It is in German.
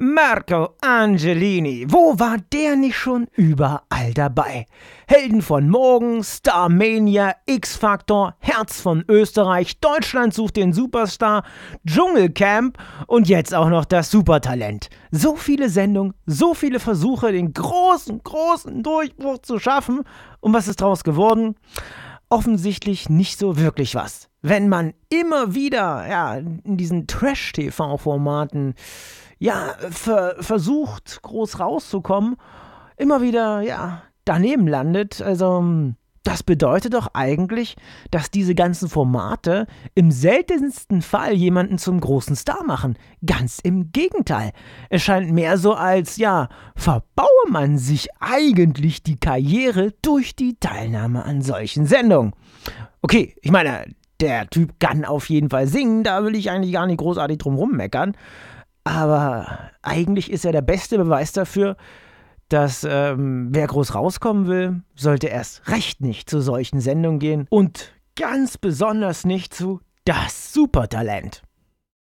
Marco Angelini, wo war der nicht schon überall dabei? Helden von morgen, Starmania, x factor Herz von Österreich, Deutschland sucht den Superstar, Dschungelcamp und jetzt auch noch das Supertalent. So viele Sendungen, so viele Versuche, den großen, großen Durchbruch zu schaffen. Und was ist draus geworden? offensichtlich nicht so wirklich was. Wenn man immer wieder ja, in diesen Trash-TV-Formaten ja, ver versucht, groß rauszukommen, immer wieder ja, daneben landet, also hm, das bedeutet doch eigentlich, dass diese ganzen Formate im seltensten Fall jemanden zum großen Star machen. Ganz im Gegenteil. Es scheint mehr so als, ja, verbaue man sich eigentlich die Karriere durch die Teilnahme an solchen Sendungen. Okay, ich meine, der Typ kann auf jeden Fall singen, da will ich eigentlich gar nicht großartig drum rummeckern. Aber eigentlich ist er der beste Beweis dafür, dass ähm, wer groß rauskommen will, sollte erst recht nicht zu solchen Sendungen gehen und ganz besonders nicht zu das Supertalent.